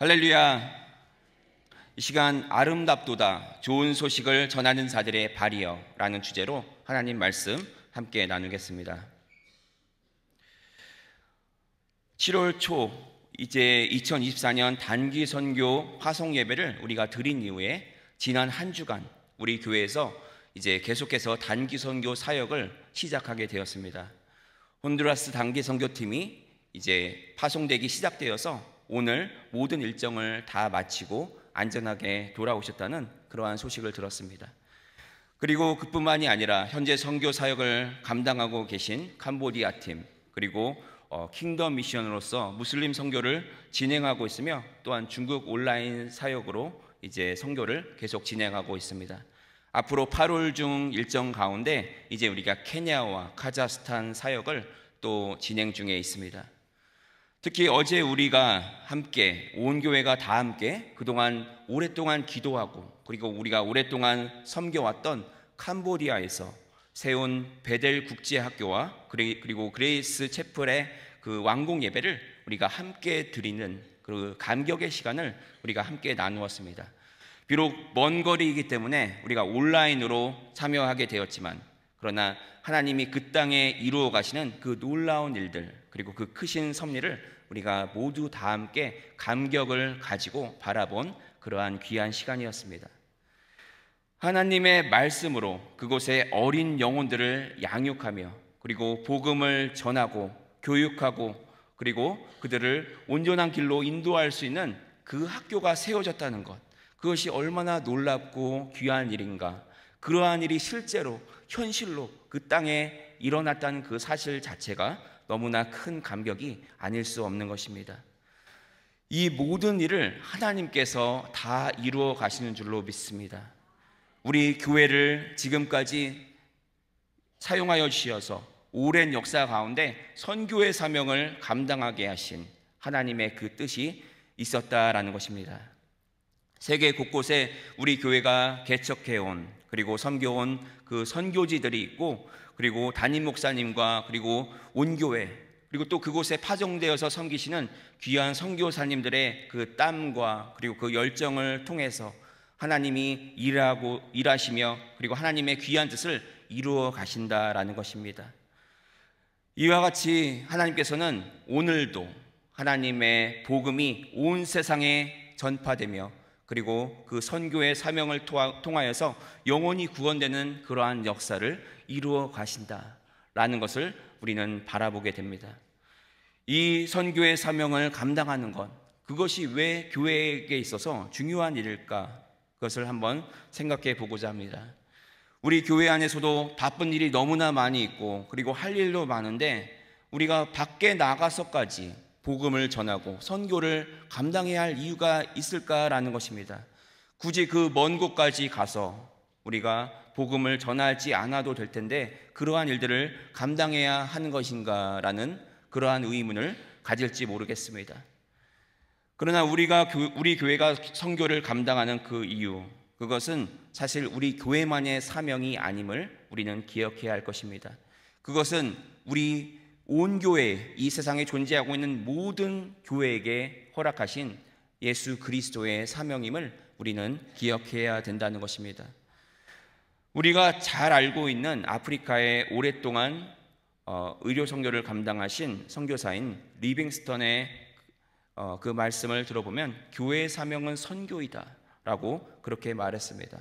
할렐루야. 이 시간 아름답도다 좋은 소식을 전하는 자들의 발이여 라는 주제로 하나님 말씀 함께 나누겠습니다. 7월 초 이제 2024년 단기 선교 화송 예배를 우리가 드린 이후에 지난 한 주간 우리 교회에서 이제 계속해서 단기 선교 사역을 시작하게 되었습니다. 혼두라스 단기 선교팀이 이제 파송되기 시작되어서 오늘 모든 일정을 다 마치고 안전하게 돌아오셨다는 그러한 소식을 들었습니다. 그리고 그뿐만이 아니라 현재 선교 사역을 감당하고 계신 캄보디아 팀 그리고 어, 킹덤 미션으로서 무슬림 선교를 진행하고 있으며 또한 중국 온라인 사역으로 이제 선교를 계속 진행하고 있습니다. 앞으로 8월 중 일정 가운데 이제 우리가 케냐와 카자흐스탄 사역을 또 진행 중에 있습니다. 특히 어제 우리가 함께 온 교회가 다 함께 그동안 오랫동안 기도하고 그리고 우리가 오랫동안 섬겨왔던 캄보디아에서 세운 베델 국제학교와 그리고 그레이스 채플의 그왕궁 예배를 우리가 함께 드리는 그 감격의 시간을 우리가 함께 나누었습니다. 비록 먼 거리이기 때문에 우리가 온라인으로 참여하게 되었지만 그러나 하나님이 그 땅에 이루어 가시는 그 놀라운 일들 그리고 그 크신 섭리를 우리가 모두 다 함께 감격을 가지고 바라본 그러한 귀한 시간이었습니다. 하나님의 말씀으로 그곳의 어린 영혼들을 양육하며 그리고 복음을 전하고 교육하고 그리고 그들을 온전한 길로 인도할 수 있는 그 학교가 세워졌다는 것. 그것이 얼마나 놀랍고 귀한 일인가. 그러한 일이 실제로 현실로 그 땅에 일어났다는 그 사실 자체가 너무나 큰 감격이 아닐 수 없는 것입니다. 이 모든 일을 하나님께서 다 이루어 가시는 줄로 믿습니다. 우리 교회를 지금까지 사용하여 주셔서 오랜 역사 가운데 선교의 사명을 감당하게 하신 하나님의 그 뜻이 있었다라는 것입니다. 세계 곳곳에 우리 교회가 개척해온 그리고 섬겨온 그 선교지들이 있고 그리고 담임 목사님과 그리고 온 교회 그리고 또 그곳에 파종되어서 섬기시는 귀한 선교사님들의 그 땀과 그리고 그 열정을 통해서 하나님이 일하고 일하시며 그리고 하나님의 귀한 뜻을 이루어 가신다라는 것입니다. 이와 같이 하나님께서는 오늘도 하나님의 복음이 온 세상에 전파되며 그리고 그 선교의 사명을 통하여서 영원히 구원되는 그러한 역사를 이루어 가신다라는 것을 우리는 바라보게 됩니다. 이 선교의 사명을 감당하는 것, 그것이 왜 교회에게 있어서 중요한 일일까? 그것을 한번 생각해 보고자 합니다. 우리 교회 안에서도 바쁜 일이 너무나 많이 있고, 그리고 할 일도 많은데, 우리가 밖에 나가서까지 복음을 전하고 선교를 감당해야 할 이유가 있을까라는 것입니다. 굳이 그 먼 곳까지 가서 우리가 복음을 전하지 않아도 될 텐데 그러한 일들을 감당해야 하는 것인가라는 그러한 의문을 가질지 모르겠습니다. 그러나 우리가 우리 교회가 선교를 감당하는 그 이유 그것은 사실 우리 교회만의 사명이 아님을 우리는 기억해야 할 것입니다. 그것은 우리 온 교회, 이 세상에 존재하고 있는 모든 교회에게 허락하신 예수 그리스도의 사명임을 우리는 기억해야 된다는 것입니다. 우리가 잘 알고 있는 아프리카에 오랫동안 어, 의료 선교를 감당하신 선교사인 리빙스턴의 어, 그 말씀을 들어보면 교회의 사명은 선교이다라고 그렇게 말했습니다.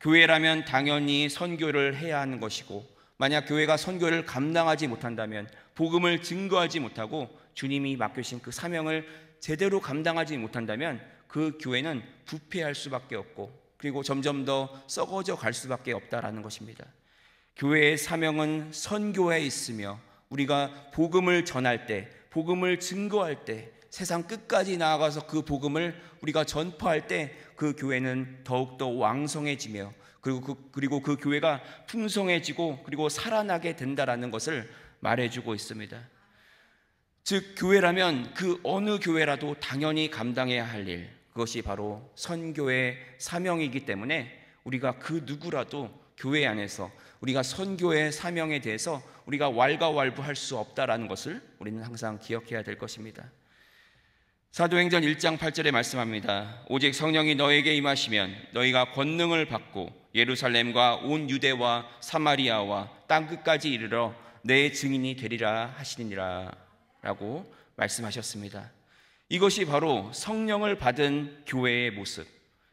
교회라면 당연히 선교를 해야 하는 것이고 만약 교회가 선교를 감당하지 못한다면 복음을 증거하지 못하고 주님이 맡기신 그 사명을 제대로 감당하지 못한다면 그 교회는 부패할 수밖에 없고 그리고 점점 더 썩어져 갈 수밖에 없다라는 것입니다. 교회의 사명은 선교에 있으며 우리가 복음을 전할 때, 복음을 증거할 때, 세상 끝까지 나아가서 그 복음을 우리가 전파할 때 그 교회는 더욱더 왕성해지며 그리고 그, 그리고 그 교회가 풍성해지고 그리고 살아나게 된다라는 것을 말해주고 있습니다. 즉, 교회라면 그 어느 교회라도 당연히 감당해야 할 일, 그것이 바로 선교의 사명이기 때문에 우리가 그 누구라도 교회 안에서 우리가 선교의 사명에 대해서 우리가 왈가왈부할 수 없다라는 것을 우리는 항상 기억해야 될 것입니다. 사도행전 1장 8절에 말씀합니다. 오직 성령이 너에게 임하시면 너희가 권능을 받고 예루살렘과 온 유대와 사마리아와 땅 끝까지 이르러 내 증인이 되리라 하시니라라고 말씀하셨습니다. 이것이 바로 성령을 받은 교회의 모습,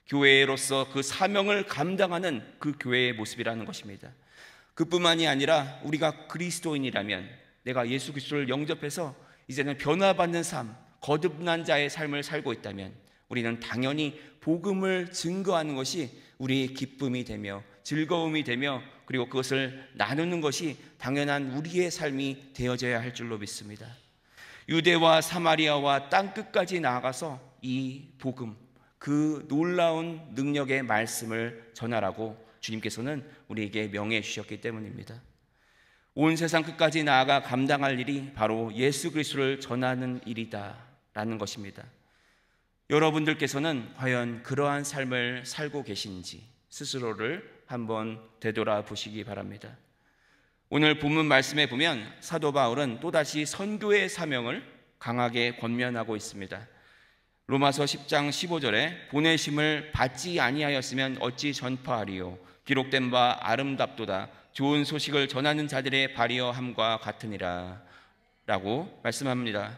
교회로서 그 사명을 감당하는 그 교회의 모습이라는 것입니다. 그뿐만이 아니라 우리가 그리스도인이라면 내가 예수 그리스도를 영접해서 이제는 변화받는 삶, 거듭난 자의 삶을 살고 있다면 우리는 당연히 복음을 증거하는 것이 우리의 기쁨이 되며 즐거움이 되며 그리고 그것을 나누는 것이 당연한 우리의 삶이 되어져야 할 줄로 믿습니다. 유대와 사마리아와 땅 끝까지 나아가서 이 복음, 그 놀라운 능력의 말씀을 전하라고 주님께서는 우리에게 명해 주셨기 때문입니다. 온 세상 끝까지 나아가 감당할 일이 바로 예수 그리스도를 전하는 일이다라는 것입니다. 여러분들께서는 과연 그러한 삶을 살고 계신지 스스로를 한번 되돌아보시기 바랍니다. 오늘 본문 말씀에 보면 사도 바울은 또다시 선교의 사명을 강하게 권면하고 있습니다. 로마서 10장 15절에 보내심을 받지 아니하였으면 어찌 전파하리요 기록된 바 아름답도다 좋은 소식을 전하는 자들의 발이어함과 같으니라 라고 말씀합니다.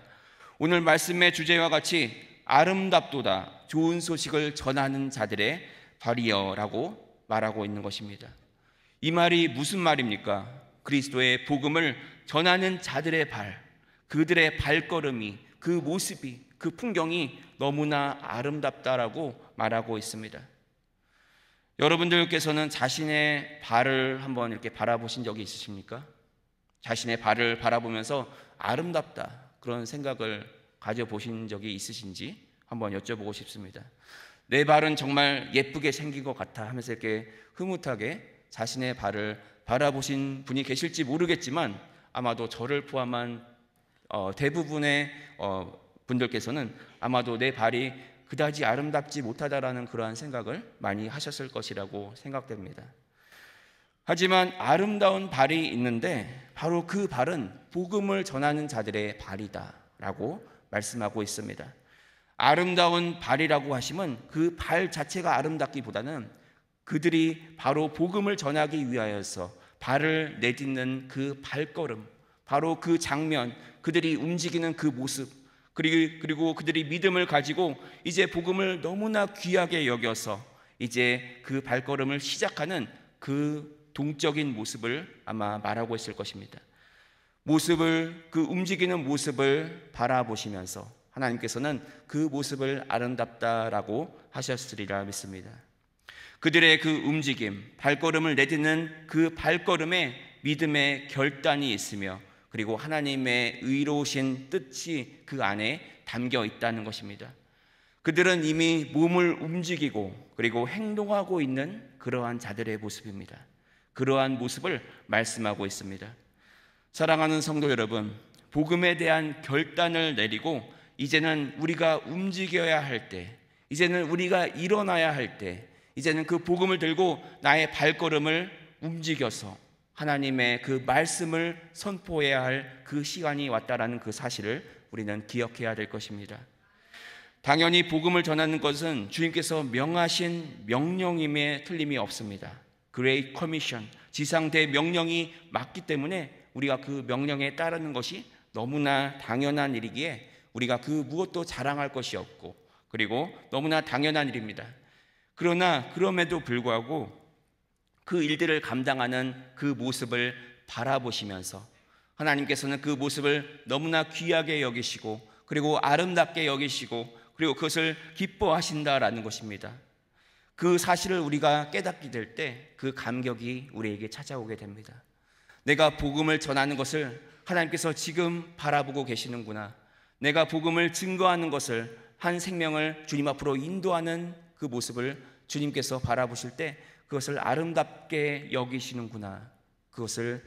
오늘 말씀의 주제와 같이 아름답도다 좋은 소식을 전하는 자들의 발이어라고 말하고 있는 것입니다. 이 말이 무슨 말입니까? 그리스도의 복음을 전하는 자들의 발, 그들의 발걸음이, 그 모습이, 그 풍경이 너무나 아름답다라고 말하고 있습니다. 여러분들께서는 자신의 발을 한번 이렇게 바라보신 적이 있으십니까? 자신의 발을 바라보면서 아름답다 그런 생각을 가져보신 적이 있으신지 한번 여쭤보고 싶습니다. 내 발은 정말 예쁘게 생긴 것 같아 하면서 이렇게 흐뭇하게 자신의 발을 바라보신 분이 계실지 모르겠지만 아마도 저를 포함한 어, 대부분의 어, 분들께서는 아마도 내 발이 그다지 아름답지 못하다라는 그러한 생각을 많이 하셨을 것이라고 생각됩니다. 하지만 아름다운 발이 있는데 바로 그 발은 복음을 전하는 자들의 발이다라고 말씀하고 있습니다. 아름다운 발이라고 하시면 그 발 자체가 아름답기보다는 그들이 바로 복음을 전하기 위하여서 발을 내딛는 그 발걸음, 바로 그 장면, 그들이 움직이는 그 모습, 그리고, 그리고 그들이 믿음을 가지고 이제 복음을 너무나 귀하게 여겨서 이제 그 발걸음을 시작하는 그 동적인 모습을 아마 말하고 있을 것입니다. 모습을, 그 움직이는 모습을 바라보시면서 하나님께서는 그 모습을 아름답다라고 하셨으리라 믿습니다. 그들의 그 움직임, 발걸음을 내딛는 그 발걸음에 믿음의 결단이 있으며 그리고 하나님의 의로우신 뜻이 그 안에 담겨 있다는 것입니다. 그들은 이미 몸을 움직이고 그리고 행동하고 있는 그러한 자들의 모습입니다. 그러한 모습을 말씀하고 있습니다. 사랑하는 성도 여러분, 복음에 대한 결단을 내리고 이제는 우리가 움직여야 할 때, 이제는 우리가 일어나야 할 때, 이제는 그 복음을 들고 나의 발걸음을 움직여서 하나님의 그 말씀을 선포해야 할 그 시간이 왔다라는 그 사실을 우리는 기억해야 될 것입니다. 당연히 복음을 전하는 것은 주님께서 명하신 명령임에 틀림이 없습니다. 그레이 커미션, 지상대 명령이 맞기 때문에 우리가 그 명령에 따르는 것이 너무나 당연한 일이기에 우리가 그 무엇도 자랑할 것이 없고 그리고 너무나 당연한 일입니다. 그러나 그럼에도 불구하고 그 일들을 감당하는 그 모습을 바라보시면서 하나님께서는 그 모습을 너무나 귀하게 여기시고 그리고 아름답게 여기시고 그리고 그것을 기뻐하신다라는 것입니다. 그 사실을 우리가 깨닫게 될 때 그 감격이 우리에게 찾아오게 됩니다. 내가 복음을 전하는 것을 하나님께서 지금 바라보고 계시는구나. 내가 복음을 증거하는 것을 한 생명을 주님 앞으로 인도하는 그 모습을 주님께서 바라보실 때 그것을 아름답게 여기시는구나. 그것을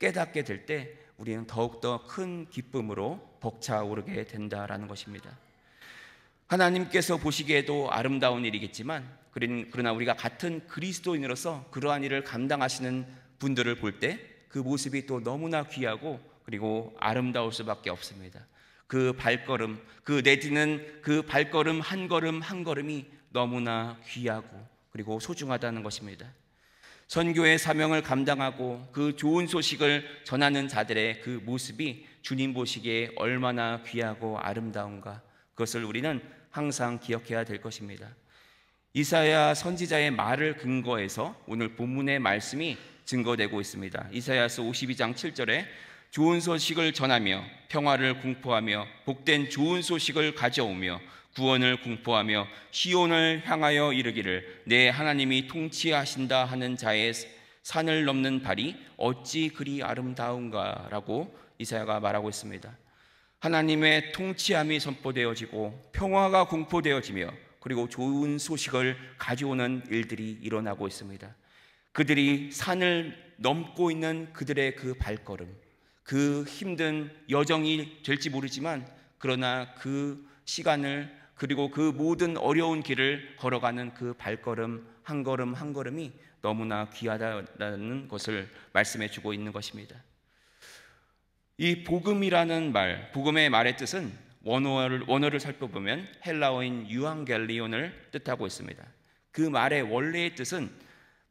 깨닫게 될 때 우리는 더욱더 큰 기쁨으로 벅차오르게 된다라는 것입니다. 하나님께서 보시기에도 아름다운 일이겠지만 그러나 우리가 같은 그리스도인으로서 그러한 일을 감당하시는 분들을 볼 때 그 모습이 또 너무나 귀하고 그리고 아름다울 수밖에 없습니다. 그 발걸음, 그 내지는 그 발걸음 한 걸음 한 걸음이 너무나 귀하고 그리고 소중하다는 것입니다. 선교의 사명을 감당하고 그 좋은 소식을 전하는 자들의 그 모습이 주님 보시기에 얼마나 귀하고 아름다운가 그것을 우리는 항상 기억해야 될 것입니다. 이사야 선지자의 말을 근거해서 오늘 본문의 말씀이 증거되고 있습니다. 이사야서 52장 7절에 좋은 소식을 전하며 평화를 공포하며 복된 좋은 소식을 가져오며 구원을 공포하며 시온을 향하여 이르기를 내 하나님이 통치하신다 하는 자의 산을 넘는 발이 어찌 그리 아름다운가라고 이사야가 말하고 있습니다. 하나님의 통치함이 선포되어지고 평화가 공포되어지며 그리고 좋은 소식을 가져오는 일들이 일어나고 있습니다. 그들이 산을 넘고 있는 그들의 그 발걸음, 그 힘든 여정이 될지 모르지만 그러나 그 시간을 그리고 그 모든 어려운 길을 걸어가는 그 발걸음 한 걸음 한 걸음이 너무나 귀하다는 것을 말씀해 주고 있는 것입니다. 이 복음이라는 말, 복음의 말의 뜻은 원어를, 원어를 살펴보면 헬라어인 유앙겔리온을 뜻하고 있습니다. 그 말의 원래의 뜻은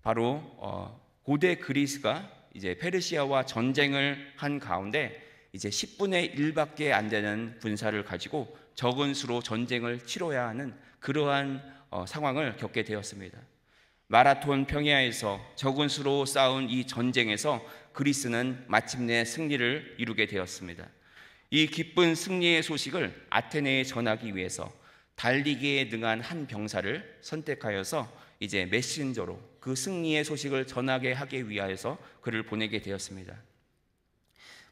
바로 어, 고대 그리스가 이제 페르시아와 전쟁을 한 가운데 이제 10분의 1밖에 안 되는 군사를 가지고 적은 수로 전쟁을 치러야 하는 그러한 어, 상황을 겪게 되었습니다. 마라톤 평야에서 적은 수로 싸운 이 전쟁에서 그리스는 마침내 승리를 이루게 되었습니다. 이 기쁜 승리의 소식을 아테네에 전하기 위해서 달리기에 능한 한 병사를 선택하여서 이제 메신저로 그 승리의 소식을 전하게 하기 위하여서 그를 보내게 되었습니다.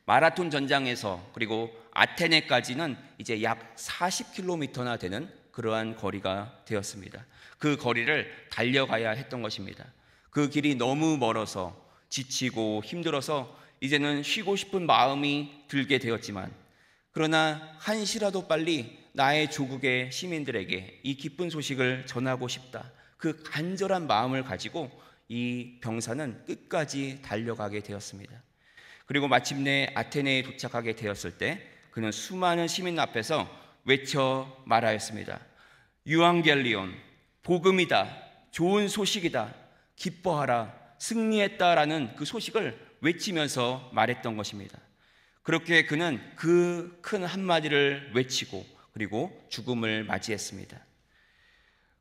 마라톤 전장에서 그리고 아테네까지는 이제 약 40km나 되는 그러한 거리가 되었습니다. 그 거리를 달려가야 했던 것입니다. 그 길이 너무 멀어서 지치고 힘들어서 이제는 쉬고 싶은 마음이 들게 되었지만 그러나 한시라도 빨리 나의 조국의 시민들에게 이 기쁜 소식을 전하고 싶다. 그 간절한 마음을 가지고 이 병사는 끝까지 달려가게 되었습니다. 그리고 마침내 아테네에 도착하게 되었을 때 그는 수많은 시민 앞에서 외쳐 말하였습니다. 유앙겔리온, 복음이다, 좋은 소식이다, 기뻐하라, 승리했다라는 그 소식을 외치면서 말했던 것입니다. 그렇게 그는 그 큰 한마디를 외치고 그리고 죽음을 맞이했습니다.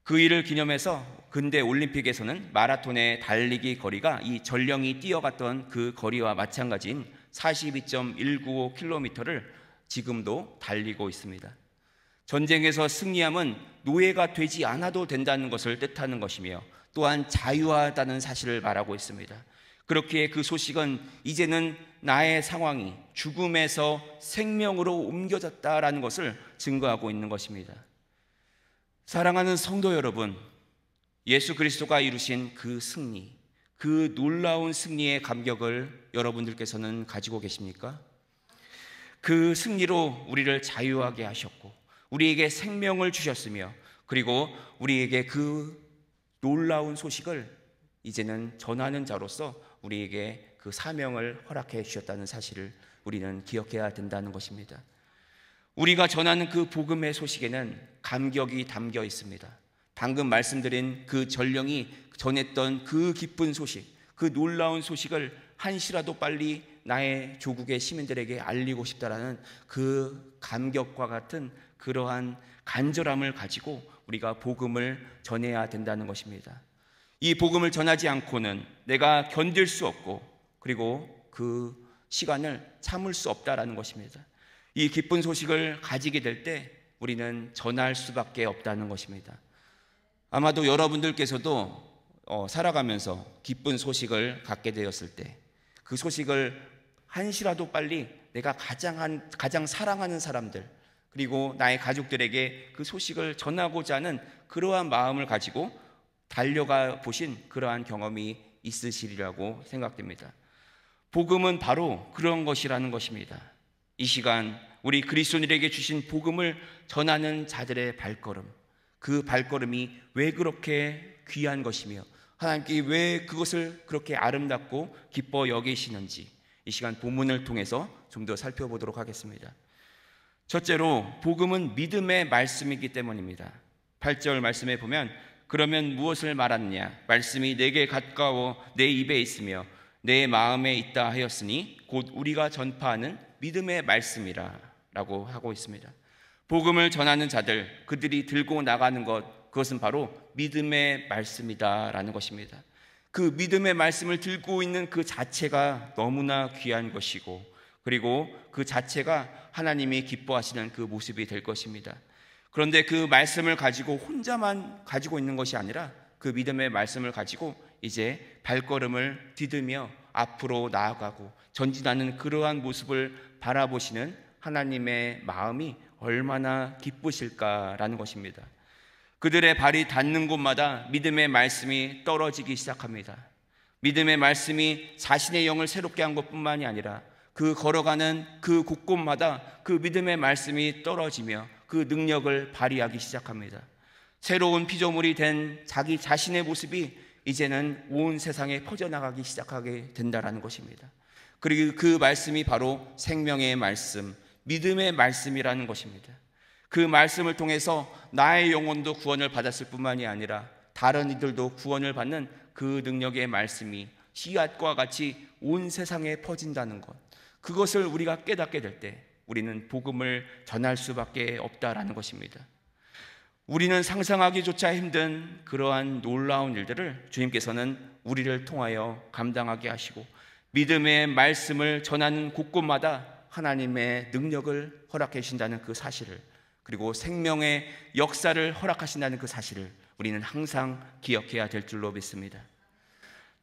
그 일을 기념해서 근대 올림픽에서는 마라톤의 달리기 거리가 이 전령이 뛰어갔던 그 거리와 마찬가지인 42.195km를 지금도 달리고 있습니다. 전쟁에서 승리함은 노예가 되지 않아도 된다는 것을 뜻하는 것이며 또한 자유하다는 사실을 말하고 있습니다. 그렇기에 그 소식은 이제는 나의 상황이 죽음에서 생명으로 옮겨졌다라는 것을 증거하고 있는 것입니다. 사랑하는 성도 여러분, 예수 그리스도가 이루신 그 승리, 그 놀라운 승리의 감격을 여러분들께서는 가지고 계십니까? 그 승리로 우리를 자유하게 하셨고, 우리에게 생명을 주셨으며, 그리고 우리에게 그 놀라운 소식을 이제는 전하는 자로서 우리에게 그 사명을 허락해 주셨다는 사실을 우리는 기억해야 된다는 것입니다. 우리가 전하는 그 복음의 소식에는 감격이 담겨 있습니다. 방금 말씀드린 그 전령이 전했던 그 기쁜 소식, 그 놀라운 소식을 한시라도 빨리 나의 조국의 시민들에게 알리고 싶다라는 그 감격과 같은 그러한 간절함을 가지고 우리가 복음을 전해야 된다는 것입니다. 이 복음을 전하지 않고는 내가 견딜 수 없고 그리고 그 시간을 참을 수 없다라는 것입니다. 이 기쁜 소식을 가지게 될 때 우리는 전할 수밖에 없다는 것입니다. 아마도 여러분들께서도 어, 살아가면서 기쁜 소식을 갖게 되었을 때 그 소식을 한시라도 빨리 내가 가장 한, 가장 사랑하는 사람들 그리고 나의 가족들에게 그 소식을 전하고자 하는 그러한 마음을 가지고 달려가 보신 그러한 경험이 있으시리라고 생각됩니다. 복음은 바로 그런 것이라는 것입니다. 이 시간 우리 그리스도인에게 주신 복음을 전하는 자들의 발걸음, 그 발걸음이 왜 그렇게 귀한 것이며 하나님께 왜 그것을 그렇게 아름답고 기뻐 여기시는지 이 시간 본문을 통해서 좀 더 살펴보도록 하겠습니다. 첫째로 복음은 믿음의 말씀이기 때문입니다. 8절 말씀에 보면 그러면 무엇을 말았느냐 말씀이 내게 가까워 내 입에 있으며 내 마음에 있다 하였으니 곧 우리가 전파하는 믿음의 말씀이라고 하고 있습니다. 복음을 전하는 자들 그들이 들고 나가는 것 그것은 바로 믿음의 말씀이다라는 것입니다. 그 믿음의 말씀을 들고 있는 그 자체가 너무나 귀한 것이고 그리고 그 자체가 하나님이 기뻐하시는 그 모습이 될 것입니다. 그런데 그 말씀을 가지고 혼자만 가지고 있는 것이 아니라 그 믿음의 말씀을 가지고 이제 발걸음을 디디며 앞으로 나아가고 전진하는 그러한 모습을 바라보시는 하나님의 마음이 얼마나 기쁘실까라는 것입니다. 그들의 발이 닿는 곳마다 믿음의 말씀이 떨어지기 시작합니다. 믿음의 말씀이 자신의 영을 새롭게 한 것뿐만이 아니라 그 걸어가는 그 곳곳마다 그 믿음의 말씀이 떨어지며 그 능력을 발휘하기 시작합니다. 새로운 피조물이 된 자기 자신의 모습이 이제는 온 세상에 퍼져나가기 시작하게 된다라는 것입니다. 그리고 그 말씀이 바로 생명의 말씀, 믿음의 말씀이라는 것입니다. 그 말씀을 통해서 나의 영혼도 구원을 받았을 뿐만이 아니라 다른 이들도 구원을 받는 그 능력의 말씀이 씨앗과 같이 온 세상에 퍼진다는 것. 그것을 우리가 깨닫게 될 때 우리는 복음을 전할 수밖에 없다라는 것입니다. 우리는 상상하기조차 힘든 그러한 놀라운 일들을 주님께서는 우리를 통하여 감당하게 하시고 믿음의 말씀을 전하는 곳곳마다 하나님의 능력을 허락해 신다는그 사실을 그리고 생명의 역사를 허락하신다는 그 사실을 우리는 항상 기억해야 될 줄로 믿습니다.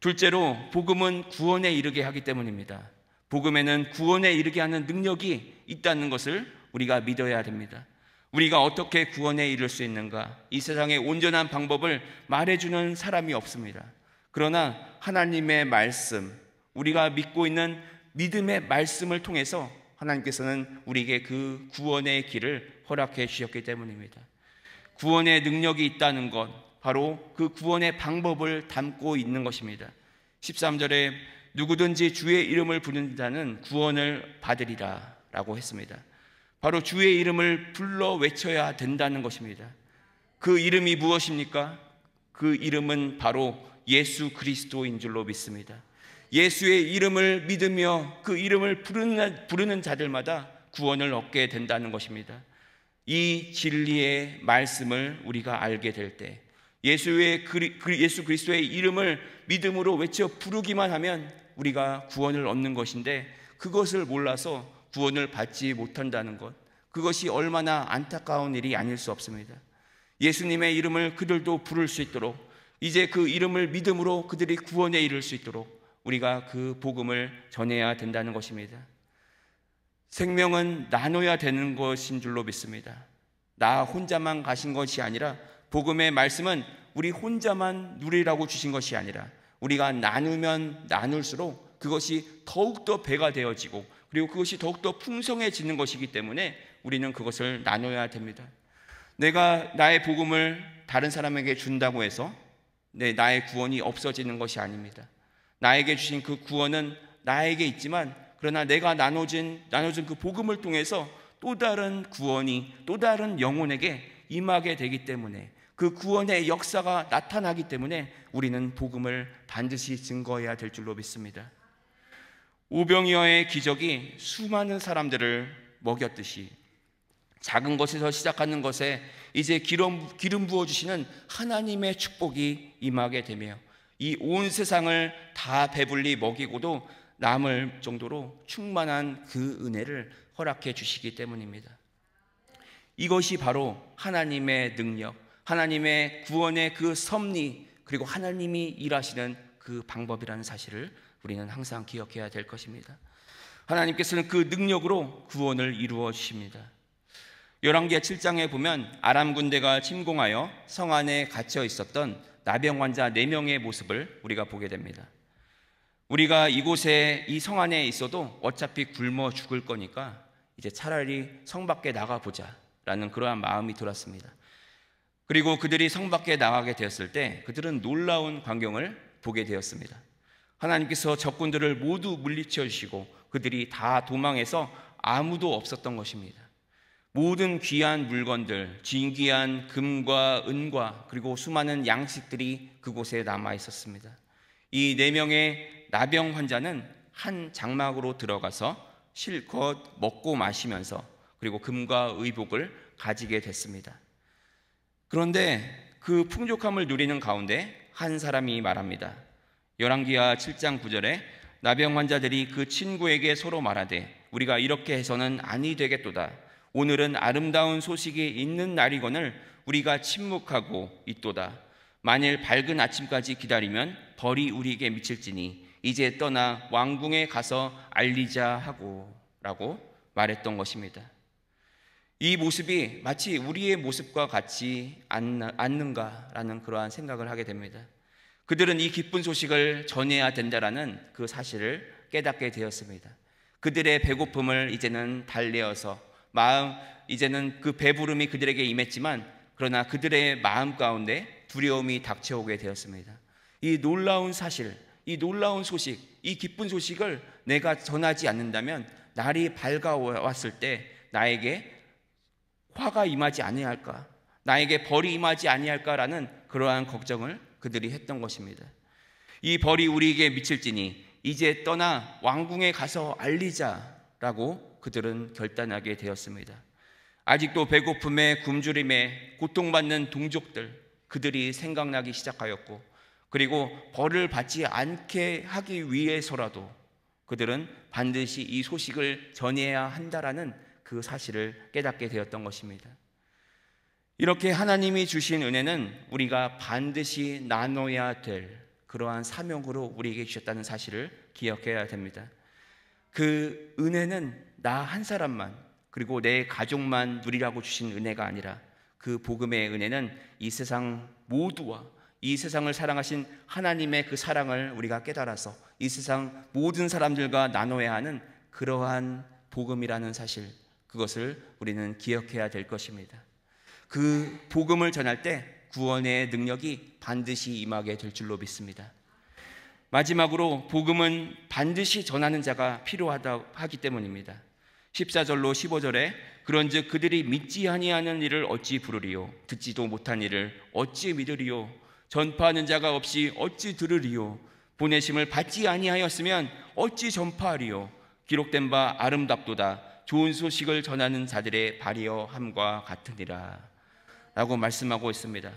둘째로 복음은 구원에 이르게 하기 때문입니다. 복음에는 구원에 이르게 하는 능력이 있다는 것을 우리가 믿어야 됩니다. 우리가 어떻게 구원에 이를 수 있는가? 이 세상의 온전한 방법을 말해주는 사람이 없습니다. 그러나 하나님의 말씀, 우리가 믿고 있는 믿음의 말씀을 통해서 하나님께서는 우리에게 그 구원의 길을 허락해 주셨기 때문입니다. 구원의 능력이 있다는 것, 바로 그 구원의 방법을 담고 있는 것입니다. 13절에 누구든지 주의 이름을 부른 다는 구원을 받으리라 라고 했습니다. 바로 주의 이름을 불러 외쳐야 된다는 것입니다. 그 이름이 무엇입니까? 그 이름은 바로 예수 그리스도인 줄로 믿습니다. 예수의 이름을 믿으며 그 이름을 부르는, 부르는 자들마다 구원을 얻게 된다는 것입니다. 이 진리의 말씀을 우리가 알게 될 때, 예수의 그리, 그 예수 그리스도의 이름을 믿음으로 외쳐 부르기만 하면 우리가 구원을 얻는 것인데 그것을 몰라서 구원을 받지 못한다는 것, 그것이 얼마나 안타까운 일이 아닐 수 없습니다. 예수님의 이름을 그들도 부를 수 있도록, 이제 그 이름을 믿음으로 그들이 구원에 이를 수 있도록 우리가 그 복음을 전해야 된다는 것입니다. 생명은 나눠야 되는 것인 줄로 믿습니다. 나 혼자만 가신 것이 아니라 복음의 말씀은 우리 혼자만 누리라고 주신 것이 아니라 우리가 나누면 나눌수록 그것이 더욱더 배가 되어지고 그리고 그것이 더욱더 풍성해지는 것이기 때문에 우리는 그것을 나눠야 됩니다. 내가 나의 복음을 다른 사람에게 준다고 해서 내 나의 구원이 없어지는 것이 아닙니다. 나에게 주신 그 구원은 나에게 있지만 그러나 내가 나눠진 나눠진 그 복음을 통해서 또 다른 구원이 또 다른 영혼에게 임하게 되기 때문에 그 구원의 역사가 나타나기 때문에 우리는 복음을 반드시 증거해야 될 줄로 믿습니다. 우병이어의 기적이 수많은 사람들을 먹였듯이 작은 것에서 시작하는 것에 이제 기름, 기름 부어주시는 하나님의 축복이 임하게 되며 이 온 세상을 다 배불리 먹이고도 남을 정도로 충만한 그 은혜를 허락해 주시기 때문입니다. 이것이 바로 하나님의 능력, 하나님의 구원의 그 섭리, 그리고 하나님이 일하시는 그 방법이라는 사실을 우리는 항상 기억해야 될 것입니다. 하나님께서는 그 능력으로 구원을 이루어 주십니다. 열왕기하 7장에 보면 아람 군대가 침공하여 성 안에 갇혀 있었던 나병 환자 4명의 모습을 우리가 보게 됩니다. 우리가 이곳에 이 성 안에 있어도 어차피 굶어 죽을 거니까 이제 차라리 성 밖에 나가 보자라는 그러한 마음이 들었습니다. 그리고 그들이 성 밖에 나가게 되었을 때 그들은 놀라운 광경을 보게 되었습니다. 하나님께서 적군들을 모두 물리쳐 주시고 그들이 다 도망해서 아무도 없었던 것입니다. 모든 귀한 물건들, 진귀한 금과 은과 그리고 수많은 양식들이 그곳에 남아 있었습니다. 이 네 명의 나병 환자는 한 장막으로 들어가서 실컷 먹고 마시면서 그리고 금과 의복을 가지게 됐습니다. 그런데 그 풍족함을 누리는 가운데 한 사람이 말합니다. 열왕기하 7장 9절에 나병 환자들이 그 친구에게 서로 말하되 우리가 이렇게 해서는 아니 되겠도다. 오늘은 아름다운 소식이 있는 날이거늘 우리가 침묵하고 있도다. 만일 밝은 아침까지 기다리면 벌이 우리에게 미칠지니 이제 떠나 왕궁에 가서 알리자 하고라고 말했던 것입니다. 이 모습이 마치 우리의 모습과 같지 않는가라는 그러한 생각을 하게 됩니다. 그들은 이 기쁜 소식을 전해야 된다라는 그 사실을 깨닫게 되었습니다. 그들의 배고픔을 이제는 달래어서 마음 이제는 그 배부름이 그들에게 임했지만 그러나 그들의 마음 가운데 두려움이 닥쳐오게 되었습니다. 이 놀라운 사실, 이 놀라운 소식, 이 기쁜 소식을 내가 전하지 않는다면 날이 밝아왔을 때 나에게 화가 임하지 아니할까? 나에게 벌이 임하지 아니할까라는 그러한 걱정을 그들이 했던 것입니다. 이 벌이 우리에게 미칠지니 이제 떠나 왕궁에 가서 알리자라고 그들은 결단하게 되었습니다. 아직도 배고픔에 굶주림에 고통받는 동족들 그들이 생각나기 시작하였고 그리고 벌을 받지 않게 하기 위해서라도 그들은 반드시 이 소식을 전해야 한다라는 그 사실을 깨닫게 되었던 것입니다. 이렇게 하나님이 주신 은혜는 우리가 반드시 나눠야 될 그러한 사명으로 우리에게 주셨다는 사실을 기억해야 됩니다. 그 은혜는 나 한 사람만 그리고 내 가족만 누리라고 주신 은혜가 아니라 그 복음의 은혜는 이 세상 모두와 이 세상을 사랑하신 하나님의 그 사랑을 우리가 깨달아서 이 세상 모든 사람들과 나눠야 하는 그러한 복음이라는 사실 그것을 우리는 기억해야 될 것입니다. 그 복음을 전할 때 구원의 능력이 반드시 임하게 될 줄로 믿습니다. 마지막으로 복음은 반드시 전하는 자가 필요하다 하기 때문입니다. 14절로 15절에 그런즉 그들이 믿지 아니하는 일을 어찌 부르리요 듣지도 못한 일을 어찌 믿으리요 전파하는 자가 없이 어찌 들으리요 보내심을 받지 아니하였으면 어찌 전파하리요 기록된 바 아름답도다 좋은 소식을 전하는 자들의 발이여 함과 같으니라 라고 말씀하고 있습니다.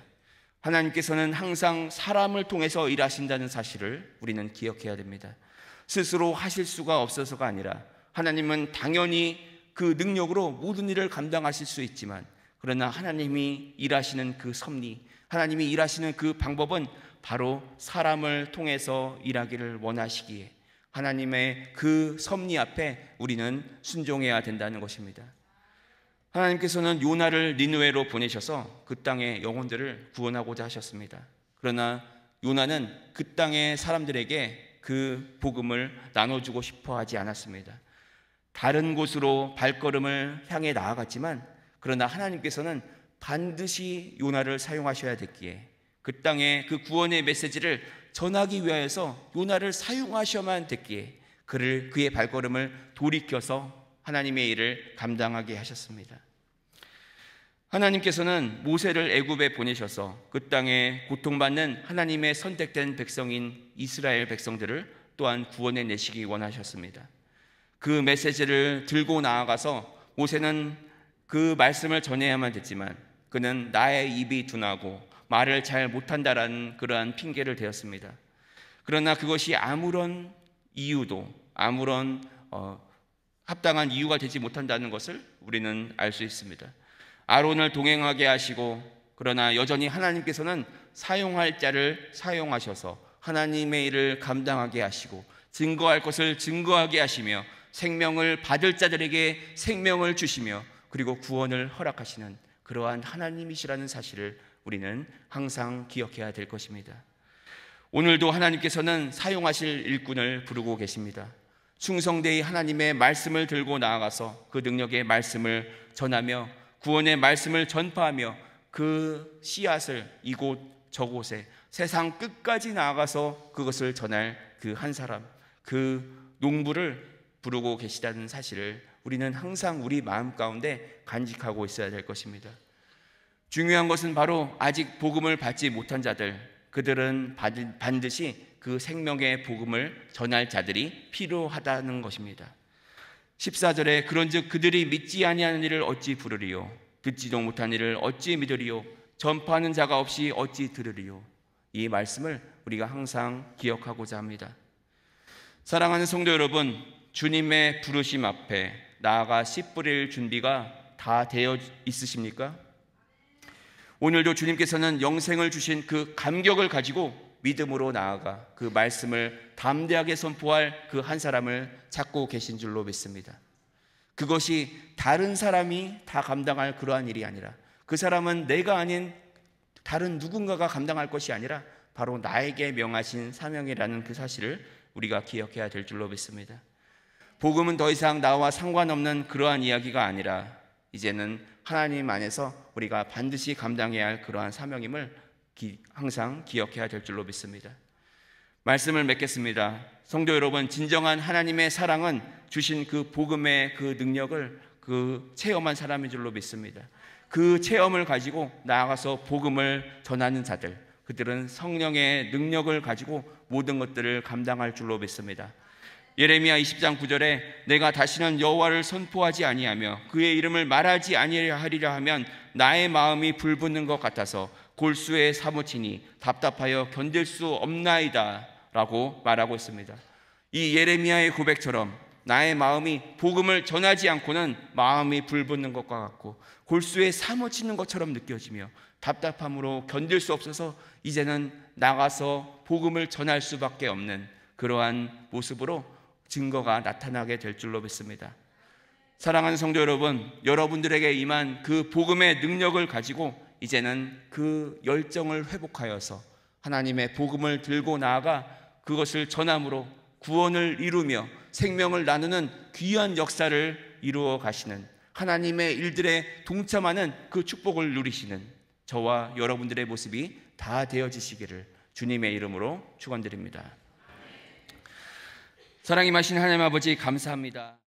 하나님께서는 항상 사람을 통해서 일하신다는 사실을 우리는 기억해야 됩니다. 스스로 하실 수가 없어서가 아니라 하나님은 당연히 그 능력으로 모든 일을 감당하실 수 있지만 그러나 하나님이 일하시는 그 섭리, 하나님이 일하시는 그 방법은 바로 사람을 통해서 일하기를 원하시기에 하나님의 그 섭리 앞에 우리는 순종해야 된다는 것입니다. 하나님께서는 요나를 니누에로 보내셔서 그 땅의 영혼들을 구원하고자 하셨습니다. 그러나 요나는 그 땅의 사람들에게 그 복음을 나눠주고 싶어 하지 않았습니다. 다른 곳으로 발걸음을 향해 나아갔지만 그러나 하나님께서는 반드시 요나를 사용하셔야 됐기에 그 땅에 그 구원의 메시지를 전하기 위하여서 요나를 사용하셔만 됐기에 그를 그의 발걸음을 돌이켜서 하나님의 일을 감당하게 하셨습니다. 하나님께서는 모세를 애굽에 보내셔서 그 땅에 고통받는 하나님의 선택된 백성인 이스라엘 백성들을 또한 구원해 내시기 원하셨습니다. 그 메시지를 들고 나아가서 모세는 그 말씀을 전해야만 됐지만 그는 나의 입이 둔하고 말을 잘 못한다라는 그러한 핑계를 대었습니다. 그러나 그것이 아무런 이유도 아무런 어, 합당한 이유가 되지 못한다는 것을 우리는 알 수 있습니다. 아론을 동행하게 하시고 그러나 여전히 하나님께서는 사용할 자를 사용하셔서 하나님의 일을 감당하게 하시고 증거할 것을 증거하게 하시며 생명을 받을 자들에게 생명을 주시며 그리고 구원을 허락하시는 그러한 하나님이시라는 사실을 우리는 항상 기억해야 될 것입니다. 오늘도 하나님께서는 사용하실 일꾼을 부르고 계십니다. 충성되이 하나님의 말씀을 들고 나아가서 그 능력의 말씀을 전하며 구원의 말씀을 전파하며 그 씨앗을 이곳 저곳에 세상 끝까지 나아가서 그것을 전할 그 한 사람, 그 농부를 부르고 계시다는 사실을 우리는 항상 우리 마음 가운데 간직하고 있어야 될 것입니다. 중요한 것은 바로 아직 복음을 받지 못한 자들, 그들은 반드시 그 생명의 복음을 전할 자들이 필요하다는 것입니다. 14절에 그런즉 그들이 믿지 아니하는 일을 어찌 부르리요 듣지도 못한 일을 어찌 믿으리요 전파하는 자가 없이 어찌 들으리요 이 말씀을 우리가 항상 기억하고자 합니다. 사랑하는 성도 여러분, 주님의 부르심 앞에 나아가 씨 뿌릴 준비가 다 되어 있으십니까? 오늘도 주님께서는 영생을 주신 그 감격을 가지고 믿음으로 나아가 그 말씀을 담대하게 선포할 그 한 사람을 찾고 계신 줄로 믿습니다. 그것이 다른 사람이 다 감당할 그러한 일이 아니라 그 사람은 내가 아닌 다른 누군가가 감당할 것이 아니라 바로 나에게 명하신 사명이라는 그 사실을 우리가 기억해야 될 줄로 믿습니다. 복음은 더 이상 나와 상관없는 그러한 이야기가 아니라 이제는 하나님 안에서 우리가 반드시 감당해야 할 그러한 사명임을 항상 기억해야 될 줄로 믿습니다. 말씀을 맺겠습니다. 성도 여러분, 진정한 하나님의 사랑은 주신 그 복음의 그 능력을 그 체험한 사람인 줄로 믿습니다. 그 체험을 가지고 나아가서 복음을 전하는 자들, 그들은 성령의 능력을 가지고 모든 것들을 감당할 줄로 믿습니다. 예레미야 20장 9절에 내가 다시는 여호와를 선포하지 아니하며 그의 이름을 말하지 아니하리라 하면 나의 마음이 불붙는 것 같아서 골수의 사무치니 답답하여 견딜 수 없나이다 라고 말하고 있습니다. 이 예레미야의 고백처럼 나의 마음이 복음을 전하지 않고는 마음이 불붙는 것과 같고 골수에 사무치는 것처럼 느껴지며 답답함으로 견딜 수 없어서 이제는 나가서 복음을 전할 수밖에 없는 그러한 모습으로 증거가 나타나게 될 줄로 믿습니다. 사랑하는 성도 여러분, 여러분들에게 임한 그 복음의 능력을 가지고 이제는 그 열정을 회복하여서 하나님의 복음을 들고 나아가 그것을 전함으로 구원을 이루며 생명을 나누는 귀한 역사를 이루어 가시는 하나님의 일들에 동참하는 그 축복을 누리시는 저와 여러분들의 모습이 다 되어지시기를 주님의 이름으로 축원드립니다. 사랑이 마신 하나님 아버지 감사합니다.